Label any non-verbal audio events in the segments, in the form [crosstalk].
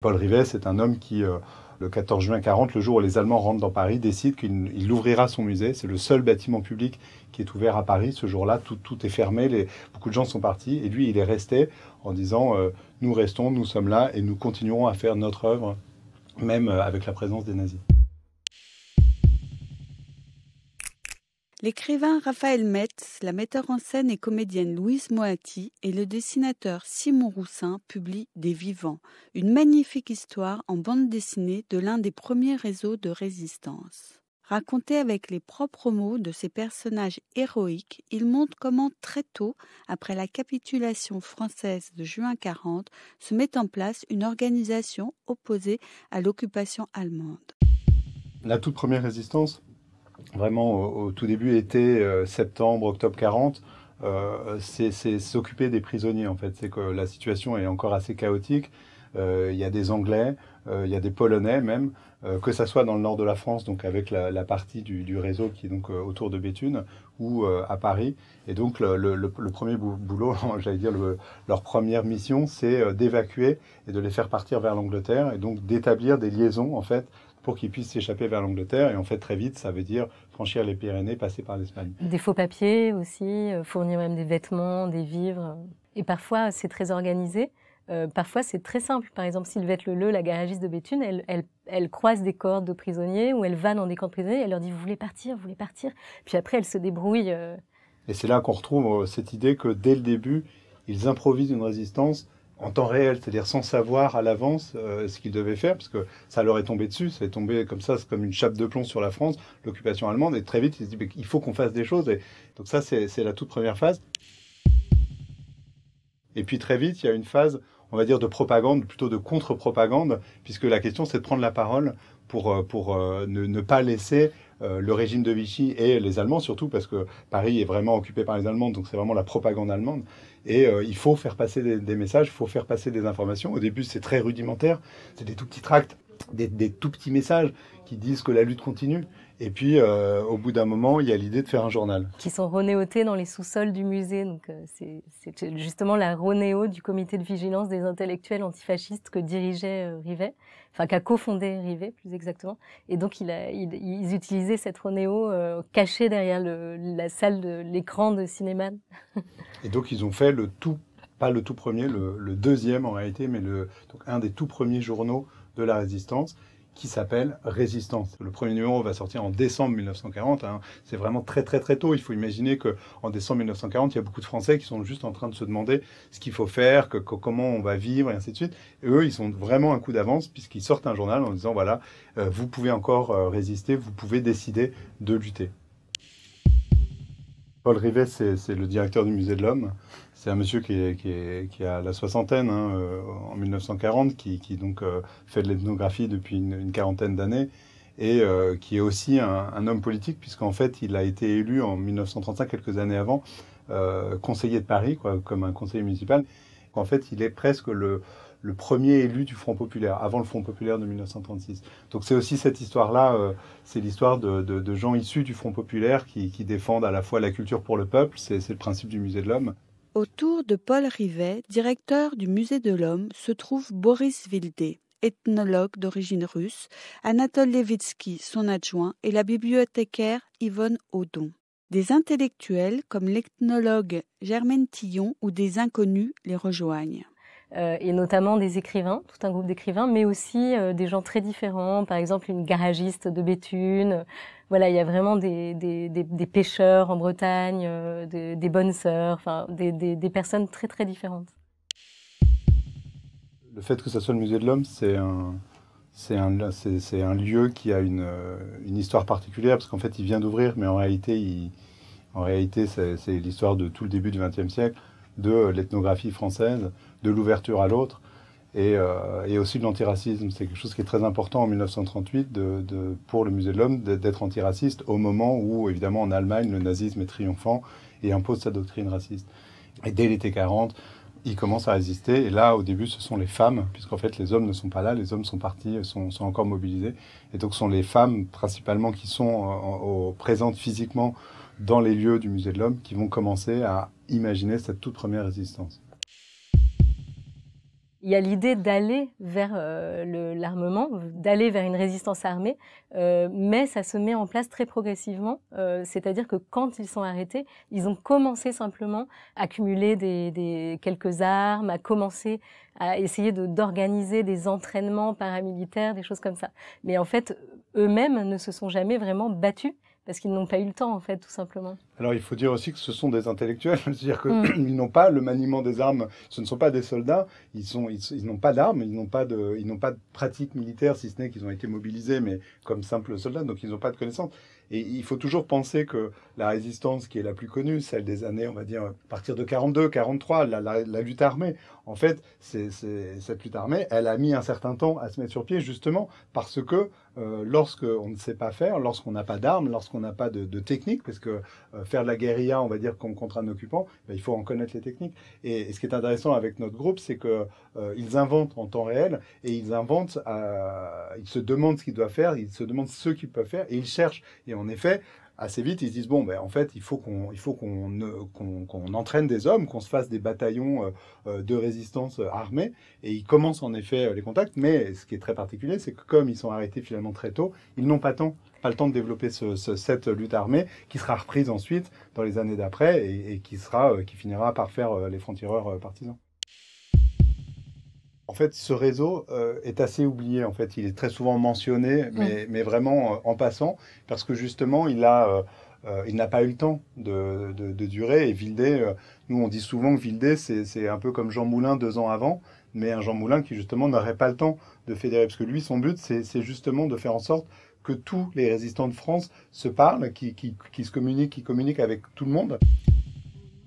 Paul Rivet, c'est un homme qui, euh, le 14 juin 40, le jour où les Allemands rentrent dans Paris, décide qu'il ouvrira son musée. C'est le seul bâtiment public qui est ouvert à Paris. Ce jour-là, tout, tout, est fermé, les, beaucoup de gens sont partis. Et lui, il est resté en disant, euh, nous restons, nous sommes là et nous continuerons à faire notre œuvre, même euh, avec la présence des nazis. L'écrivain Raphaël Metz, la metteur en scène et comédienne Louise Moati et le dessinateur Simon Roussin publient Des Vivants, une magnifique histoire en bande dessinée de l'un des premiers réseaux de résistance. Raconté avec les propres mots de ces personnages héroïques, il montre comment très tôt, après la capitulation française de juin 40, se met en place une organisation opposée à l'occupation allemande. La toute première résistance, vraiment au, tout début, été, euh, septembre, octobre 40, euh, c'est s'occuper des prisonniers en fait. C'est que la situation est encore assez chaotique. Euh, il y a des Anglais, euh, il y a des Polonais même, que ça soit dans le nord de la France, donc avec la, la partie du, du, réseau qui est donc autour de Béthune, ou à Paris. Et donc le, le, le premier boulot, [laughs] j'allais dire leur première mission, c'est d'évacuer et de les faire partir vers l'Angleterre, et donc d'établir des liaisons en fait pour qu'ils puissent s'échapper vers l'Angleterre. Et en fait, très vite, ça veut dire franchir les Pyrénées, passer par l'Espagne. Des faux papiers aussi, euh, fournir même des vêtements, des vivres. Et parfois, c'est très organisé. Euh, parfois, c'est très simple. Par exemple, Sylvette Leleu, la garagiste de Béthune, elle, croise des cordes de prisonniers ou elle va dans des camps de prisonniers. Elle leur dit Vous voulez partir Vous voulez partir Puis après, elle se débrouille. Euh. Et c'est là qu'on retrouve cette idée que dès le début, ils improvisent une résistance en temps réel, c'est-à-dire sans savoir à l'avance euh, ce qu'ils devaient faire, parce que ça leur est tombé dessus, ça est tombé comme ça, c'est comme une chape de plomb sur la France, l'occupation allemande, et très vite, ils se disent, il faut qu'on fasse des choses. Et donc ça, c'est la toute première phase. Et puis très vite, il y a une phase, on va dire, de propagande, plutôt de contre-propagande, puisque la question, c'est de prendre la parole pour, euh, pour euh, ne, pas laisser euh, le régime de Vichy et les Allemands surtout, parce que Paris est vraiment occupé par les Allemands, donc c'est vraiment la propagande allemande. Et euh, il faut faire passer des, des messages, il faut faire passer des informations. Au début, c'est très rudimentaire, c'est des tout petits tracts des, tout petits messages qui disent que la lutte continue. Et puis, euh, au bout d'un moment, il y a l'idée de faire un journal. Qui sont renéotés dans les sous-sols du musée. Donc, euh, c'est justement la renéo du comité de vigilance des intellectuels antifascistes que dirigeait euh, Rivet, enfin qu'a cofondé Rivet, plus exactement. Et donc, ils utilisaient cette renéo cachée derrière la salle de l'écran de cinéma. [laughs] Et donc, ils ont fait le tout, pas le tout premier, le, le deuxième en réalité, mais le, donc un des tout premiers journaux de la résistance qui s'appelle Résistance. Le premier numéro va sortir en décembre 1940. Hein. C'est vraiment très très très tôt. Il faut imaginer que en décembre 1940, il y a beaucoup de Français qui sont juste en train de se demander ce qu'il faut faire, comment on va vivre, et ainsi de suite. Et eux, ils sont vraiment un coup d'avance puisqu'ils sortent un journal en disant voilà, euh, vous pouvez encore euh, résister, vous pouvez décider de lutter. Paul Rivet, c'est le directeur du Musée de l'Homme. C'est un monsieur qui, qui, a la soixantaine, hein, euh, en 1940, qui, donc euh, fait de l'ethnographie depuis une, quarantaine d'années et euh, qui est aussi un, homme politique, puisqu'en fait, il a été élu en 1935, quelques années avant, conseiller de Paris, quoi, comme un conseiller municipal. En fait, il est presque le, premier élu du Front populaire, avant le Front populaire de 1936. Donc c'est aussi cette histoire-là, c'est l'histoire de, gens issus du Front populaire qui défendent à la fois la culture pour le peuple, c'est le principe du musée de l'homme, Autour de Paul Rivet, directeur du Musée de l'Homme, se trouve Boris Vildé, ethnologue d'origine russe, Anatole Levitsky, son adjoint, et la bibliothécaire Yvonne Audon. Des intellectuels comme l'ethnologue Germaine Tillon ou des inconnus les rejoignent. Euh, et notamment des écrivains, tout un groupe d'écrivains, mais aussi euh, des gens très différents, par exemple une garagiste de Béthune. Voilà, il y a vraiment des, pêcheurs en Bretagne, euh, des, bonnes sœurs, enfin des, personnes très très différentes. Le fait que ça soit le musée de l'homme, c'est un, lieu qui a une, histoire particulière, parce qu'en fait, il vient d'ouvrir, mais en réalité, en réalité c'est, l'histoire de tout le début du XXe siècle de l'ethnographie française, de l'ouverture à l'autre. Euh, et, aussi de l'antiracisme. C'est quelque chose qui est très important en 1938 de, pour le Musée de l'Homme d'être antiraciste au moment où, évidemment, en Allemagne, le nazisme est triomphant et impose sa doctrine raciste. Et dès l'été 40, il commence à résister. Et là, au début, ce sont les femmes, puisqu'en fait, les hommes ne sont pas là, les hommes sont partis, sont, encore mobilisés. Et donc, ce sont les femmes principalement qui sont euh, présentes physiquement dans les lieux du musée de l'homme qui vont commencer à imaginer cette toute première résistance. Il y a l'idée d'aller vers euh, l'armement, d'aller vers une résistance armée, euh, mais ça se met en place très progressivement. Euh, c'est-à-dire que quand ils sont arrêtés, ils ont commencé simplement à cumuler des, quelques armes, à commencer à essayer d'organiser des entraînements paramilitaires, des choses comme ça. Mais en fait, eux-mêmes ne se sont jamais vraiment battus parce qu'ils n'ont pas eu le temps, en fait, tout simplement. Alors, il faut dire aussi que ce sont des intellectuels, [laughs] c'est-à-dire qu'ils mm. n'ont pas le maniement des armes, ce ne sont pas des soldats, ils n'ont pas d'armes, ils n'ont pas, de, pas de pratique militaire, si ce n'est qu'ils ont été mobilisés, mais comme simples soldats, donc ils n'ont pas de connaissances. Et il faut toujours penser que la résistance qui est la plus connue, celle des années, on va dire, à partir de 42, 43, la, lutte armée, en fait, c'est cette lutte armée, elle a mis un certain temps à se mettre sur pied, justement, parce que euh, lorsqu'on ne sait pas faire, lorsqu'on n'a pas d'armes, lorsqu'on n'a pas de, de, technique, parce que euh, faire de la guérilla, on va dire, contre un occupant, ben, il faut en connaître les techniques. Et, ce qui est intéressant avec notre groupe, c'est que euh, ils inventent en temps réel et ils inventent, ils se demandent ce qu'ils doivent faire, ils se demandent ce qu'ils peuvent faire et ils cherchent. Et en effet, assez vite, ils se disent bon, ben, en fait, il faut qu'on, il faut qu'on, qu'on, entraîne des hommes, qu'on se fasse des bataillons euh, euh, de résistance euh, armée. Et ils commencent en effet les contacts. Mais ce qui est très particulier, c'est que comme ils sont arrêtés finalement très tôt, ils n'ont pas tant pas le temps de développer ce, cette lutte armée qui sera reprise ensuite dans les années d'après et, qui sera, qui finira par faire les frontièreurs partisans. En fait, ce réseau euh, est assez oublié. En fait, il est très souvent mentionné, mm. mais, vraiment euh, en passant, parce que justement, il euh, il n'a pas eu le temps de, durer. Et Vildé, nous on dit souvent que Vildé, c'est un peu comme Jean Moulin deux ans avant, mais un Jean Moulin qui justement n'aurait pas le temps de fédérer, parce que lui, son but, c'est justement de faire en sorte que tous les résistants de France se parlent, qui, qui se communiquent, qui communiquent avec tout le monde.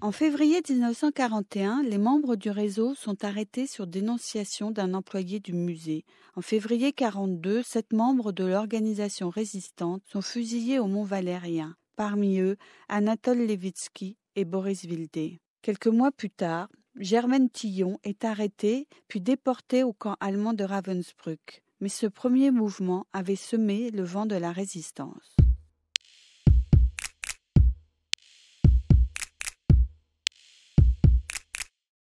En février 1941, les membres du réseau sont arrêtés sur dénonciation d'un employé du musée. En février 1942, sept membres de l'organisation résistante sont fusillés au Mont Valérien, parmi eux Anatole Levitsky et Boris Vildé. Quelques mois plus tard, Germaine Tillon est arrêtée puis déportée au camp allemand de Ravensbrück. Mais ce premier mouvement avait semé le vent de la résistance.